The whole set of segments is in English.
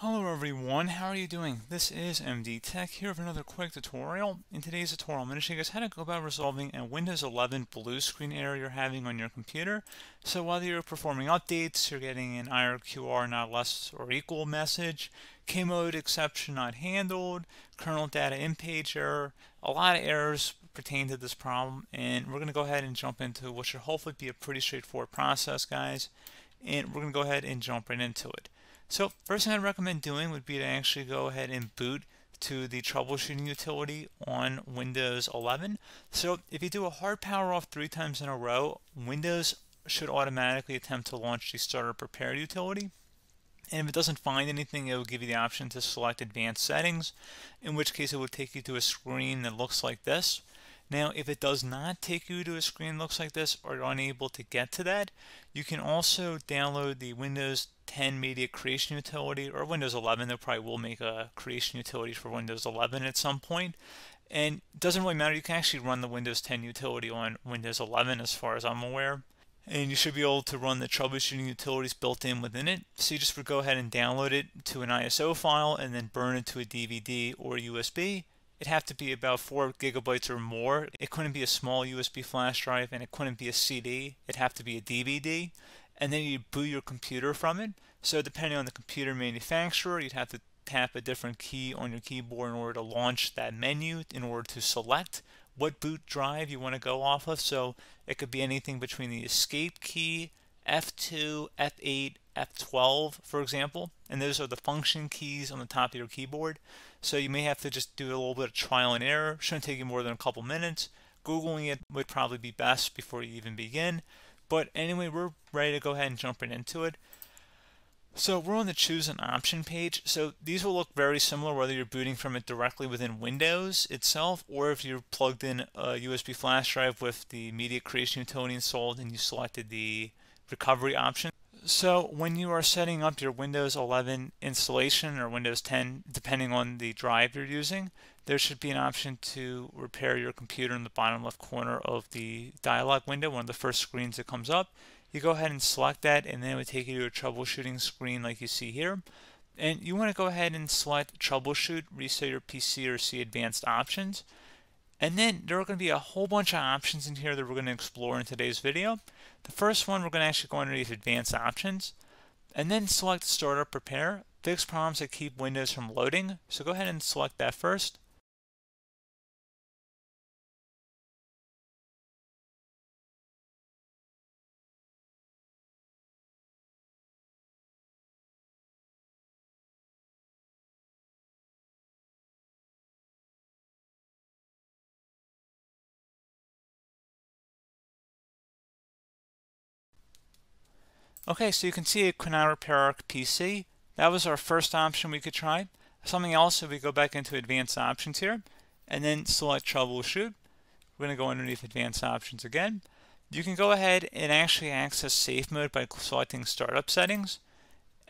Hello everyone, how are you doing? This is MD Tech here with another quick tutorial. In today's tutorial, I'm going to show you guys how to go about resolving a Windows 11 blue screen error you're having on your computer. So whether you're performing updates, you're getting an IRQR not less or equal message, Kmode exception not handled, kernel data in page error, a lot of errors pertain to this problem, and we're going to go ahead and jump into what should hopefully be a pretty straightforward process, guys, and we're going to go ahead and jump right into it. So first thing I'd recommend doing would be to actually go ahead and boot to the troubleshooting utility on Windows 11. So if you do a hard power off three times in a row, Windows should automatically attempt to launch the starter prepared utility. And if it doesn't find anything, it will give you the option to select advanced settings, in which case it will take you to a screen that looks like this. Now, if it does not take you to a screen that looks like this or you're unable to get to that, you can also download the Windows 10 Media Creation Utility or Windows 11. They probably will make a creation utility for Windows 11 at some point. And it doesn't really matter. You can actually run the Windows 10 utility on Windows 11 as far as I'm aware and you should be able to run the troubleshooting utilities built in within it. So you just go ahead and download it to an ISO file and then burn it to a DVD or USB it'd have to be about 4 gigabytes or more. It couldn't be a small USB flash drive and it couldn't be a CD. It'd have to be a DVD. And then you'd boot your computer from it. So depending on the computer manufacturer, you'd have to tap a different key on your keyboard in order to launch that menu, in order to select what boot drive you want to go off of. So it could be anything between the escape key, F2, F8, F12, for example. And those are the function keys on the top of your keyboard. So you may have to just do a little bit of trial and error. Shouldn't take you more than a couple minutes. Googling it would probably be best before you even begin. But anyway, we're ready to go ahead and jump right into it. So we're on the choose an option page. So these will look very similar whether you're booting from it directly within Windows itself or if you're plugged in a USB flash drive with the media creation utility installed and you selected the recovery option. So when you are setting up your Windows 11 installation or Windows 10, depending on the drive you're using, there should be an option to repair your computer in the bottom left corner of the dialog window, one of the first screens that comes up. You go ahead and select that and then it would take you to a troubleshooting screen like you see here. And you want to go ahead and select troubleshoot, reset your PC or see advanced options. And then there are going to be a whole bunch of options in here that we're going to explore in today's video. The first one, we're going to actually go underneath Advanced Options, and then select Start Up Prepare, fix problems that keep Windows from loading. So go ahead and select that first. Okay, so you can see a Quinara Pararch PC. That was our first option we could try. Something else, if we go back into advanced options here, and then select troubleshoot, we're going to go underneath advanced options again. You can go ahead and actually access safe mode by selecting startup settings.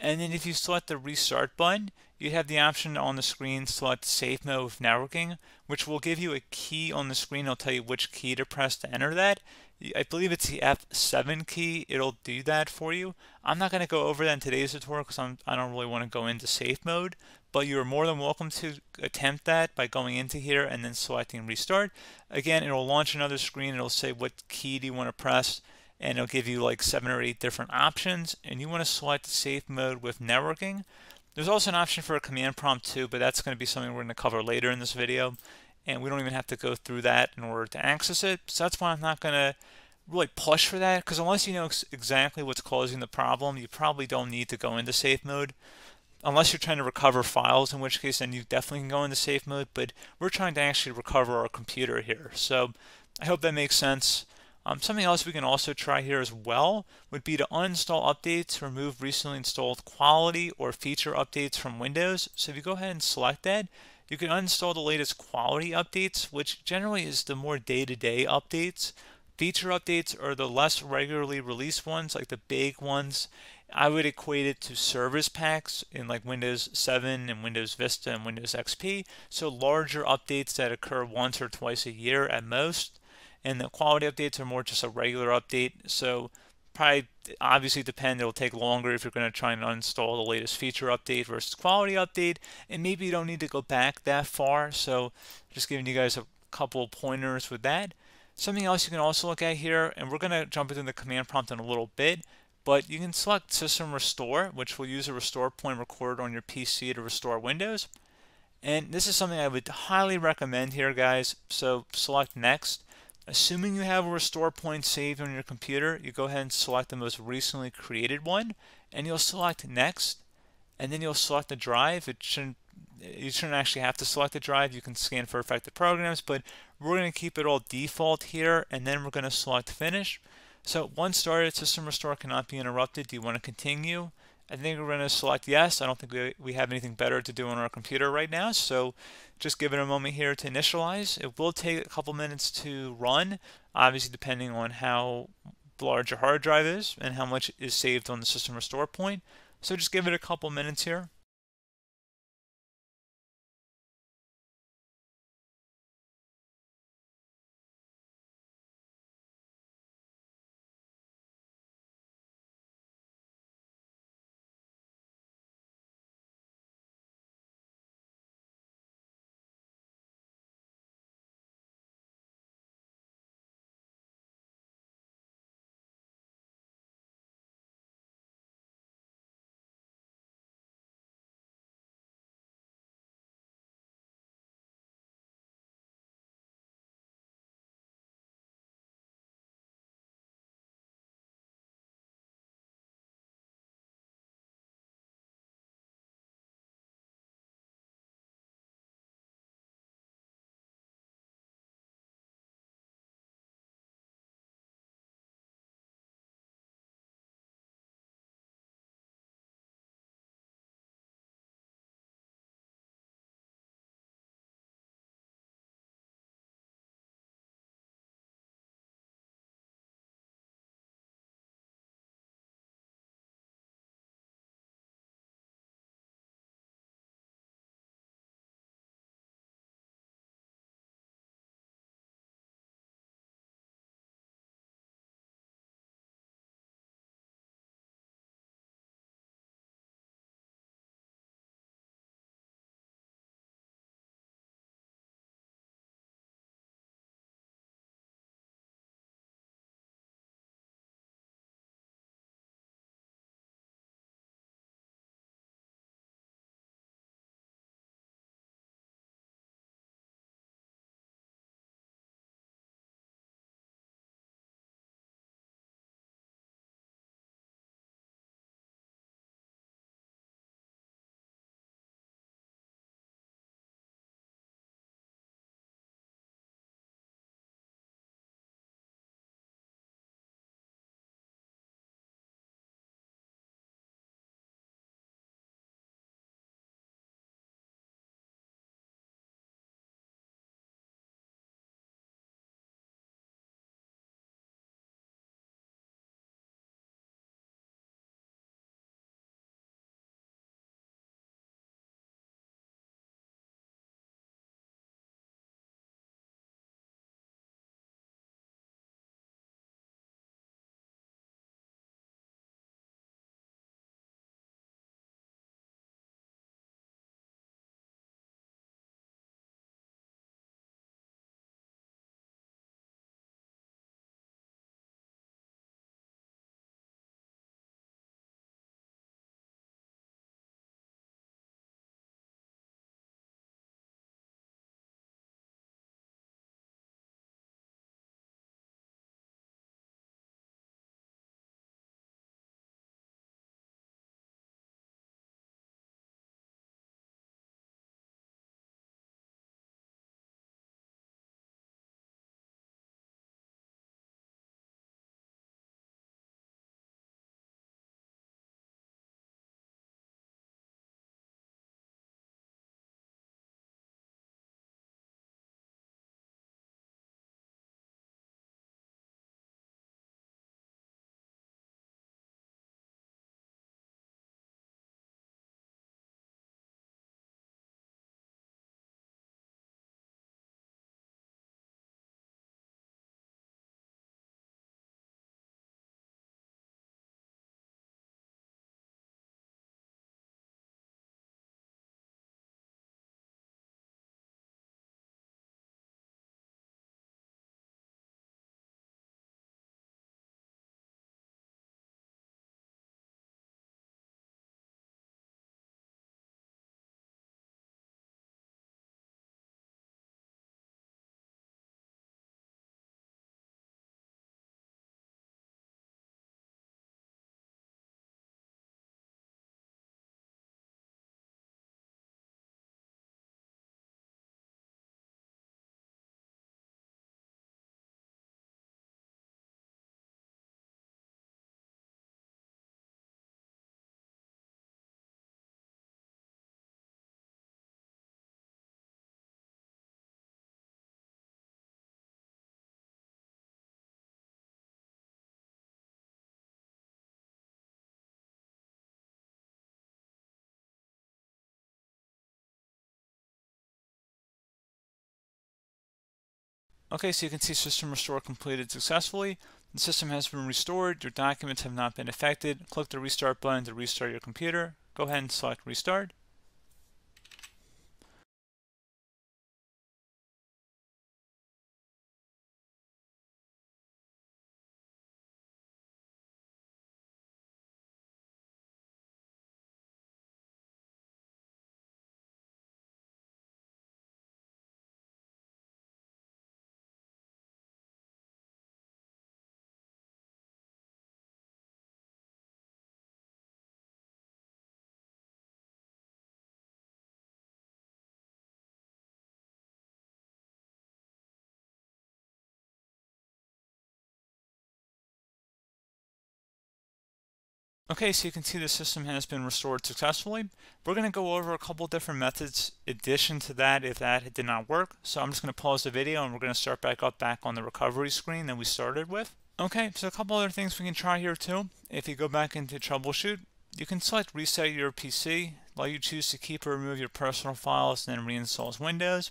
And then if you select the restart button, you have the option on the screen select safe mode with networking, which will give you a key on the screen. It'll tell you which key to press to enter that. I believe it's the F7 key, it'll do that for you. I'm not going to go over that in today's tutorial because I don't really want to go into safe mode, but you're more than welcome to attempt that by going into here and then selecting restart. Again, it'll launch another screen, it'll say what key do you want to press, and it'll give you like seven or eight different options, and you want to select safe mode with networking. There's also an option for a command prompt too, but that's going to be something we're going to cover later in this video and we don't even have to go through that in order to access it. So that's why I'm not going to really push for that because unless you know ex exactly what's causing the problem, you probably don't need to go into safe mode. Unless you're trying to recover files, in which case then you definitely can go into safe mode, but we're trying to actually recover our computer here. So I hope that makes sense. Um, something else we can also try here as well would be to uninstall updates, remove recently installed quality or feature updates from Windows. So if you go ahead and select that, you can uninstall the latest quality updates, which generally is the more day-to-day updates. Feature updates are the less regularly released ones, like the big ones. I would equate it to service packs in like Windows 7 and Windows Vista and Windows XP. So larger updates that occur once or twice a year at most. And the quality updates are more just a regular update. So probably obviously depend. It'll take longer if you're going to try and uninstall the latest feature update versus quality update, and maybe you don't need to go back that far. So just giving you guys a couple of pointers with that. Something else you can also look at here, and we're going to jump into the command prompt in a little bit, but you can select System Restore, which will use a restore point recorded on your PC to restore Windows. And this is something I would highly recommend here, guys. So select Next. Assuming you have a restore point saved on your computer, you go ahead and select the most recently created one, and you'll select next, and then you'll select the drive. It shouldn't you shouldn't actually have to select the drive. You can scan for affected programs, but we're going to keep it all default here, and then we're going to select finish. So once started, system restore cannot be interrupted. Do you want to continue? I think we're going to select yes. I don't think we, we have anything better to do on our computer right now, so just give it a moment here to initialize. It will take a couple minutes to run, obviously depending on how large your hard drive is and how much is saved on the system restore point. So just give it a couple minutes here. Okay, so you can see system restore completed successfully. The system has been restored, your documents have not been affected. Click the restart button to restart your computer. Go ahead and select restart. Okay, so you can see the system has been restored successfully. We're going to go over a couple different methods addition to that if that did not work. So I'm just going to pause the video and we're going to start back up back on the recovery screen that we started with. Okay, so a couple other things we can try here too. If you go back into troubleshoot, you can select reset your PC, While you choose to keep or remove your personal files and then reinstalls Windows.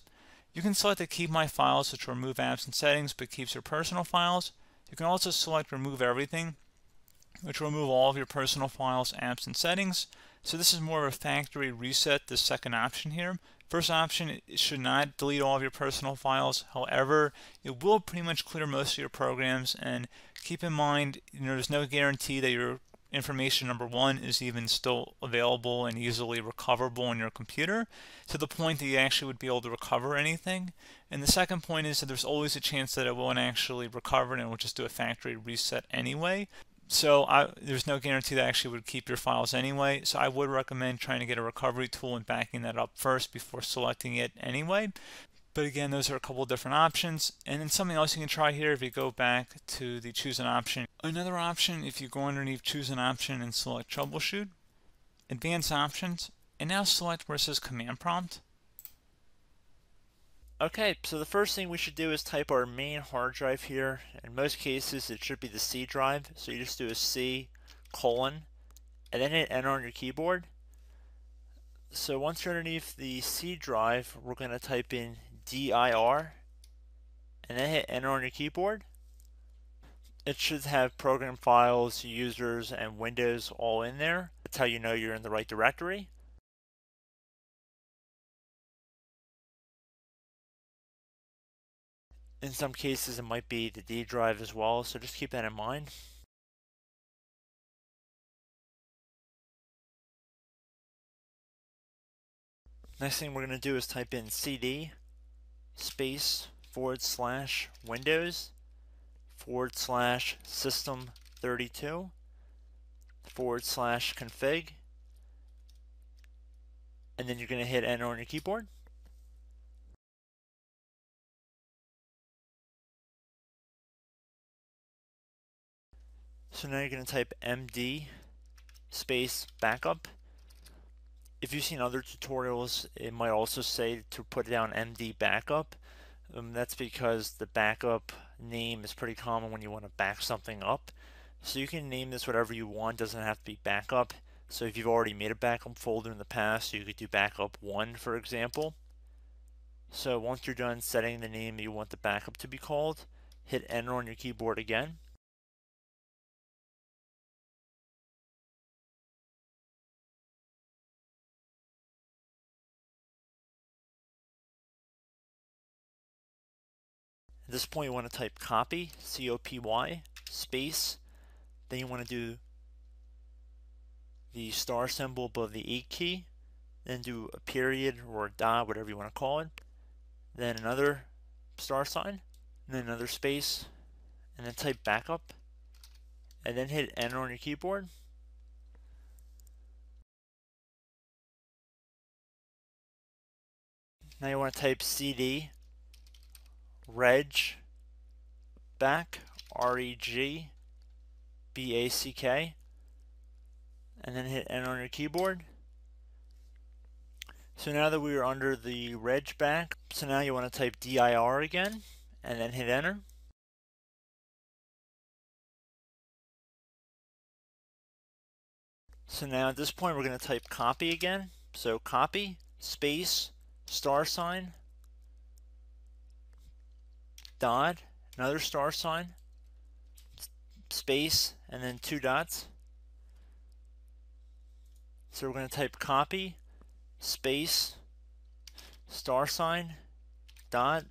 You can select the keep my files which remove apps and settings but keeps your personal files. You can also select remove everything which will remove all of your personal files, apps, and settings. So this is more of a factory reset, the second option here. First option, it should not delete all of your personal files. However, it will pretty much clear most of your programs. And keep in mind, you know, there's no guarantee that your information number one is even still available and easily recoverable on your computer to the point that you actually would be able to recover anything. And the second point is that there's always a chance that it won't actually recover and it will just do a factory reset anyway so I, there's no guarantee that I actually would keep your files anyway. So I would recommend trying to get a recovery tool and backing that up first before selecting it anyway. But again, those are a couple different options. And then something else you can try here if you go back to the choose an option. Another option, if you go underneath choose an option and select troubleshoot, advanced options, and now select where it says command prompt. Okay, so the first thing we should do is type our main hard drive here. In most cases, it should be the C drive. So you just do a C colon, and then hit enter on your keyboard. So once you're underneath the C drive, we're going to type in DIR, and then hit enter on your keyboard. It should have program files, users, and windows all in there. That's how you know you're in the right directory. in some cases it might be the D drive as well, so just keep that in mind. Next thing we're going to do is type in cd space forward slash windows forward slash system 32 forward slash config and then you're going to hit enter on your keyboard So now you're going to type MD space backup. If you've seen other tutorials, it might also say to put down MD backup. Um, that's because the backup name is pretty common when you want to back something up. So you can name this whatever you want, doesn't have to be backup. So if you've already made a backup folder in the past, you could do backup 1 for example. So once you're done setting the name you want the backup to be called, hit enter on your keyboard again. At this point, you want to type copy, C-O-P-Y, space. Then you want to do the star symbol above the 8 key. Then do a period or a dot, whatever you want to call it. Then another star sign. And then another space. And then type backup. And then hit enter on your keyboard. Now you want to type CD Reg Back, R E G B A C K, and then hit enter on your keyboard. So now that we are under the reg back, so now you want to type DIR again and then hit enter. So now at this point we're going to type copy again. So copy, space, star sign, dot, another star sign, space, and then two dots. So we're going to type copy, space, star sign, dot,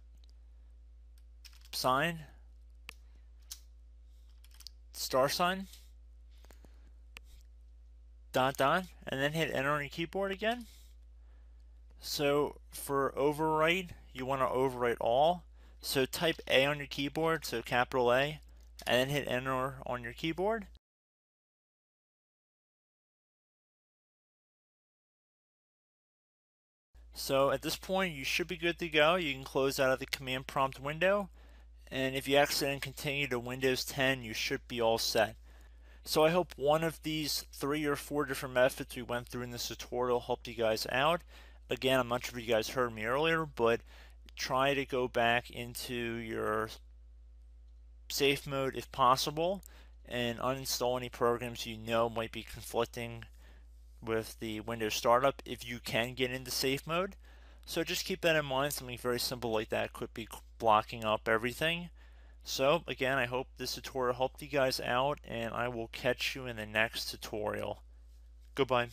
sign, star sign, dot dot, and then hit enter on your keyboard again. So for overwrite, you want to overwrite all. So type A on your keyboard, so capital A, and then hit enter on your keyboard. So at this point you should be good to go. You can close out of the command prompt window and if you exit and continue to Windows 10 you should be all set. So I hope one of these three or four different methods we went through in this tutorial helped you guys out. Again, I'm not sure if you guys heard me earlier, but try to go back into your safe mode if possible and uninstall any programs you know might be conflicting with the Windows startup if you can get into safe mode. So just keep that in mind. Something very simple like that could be blocking up everything. So again, I hope this tutorial helped you guys out and I will catch you in the next tutorial. Goodbye.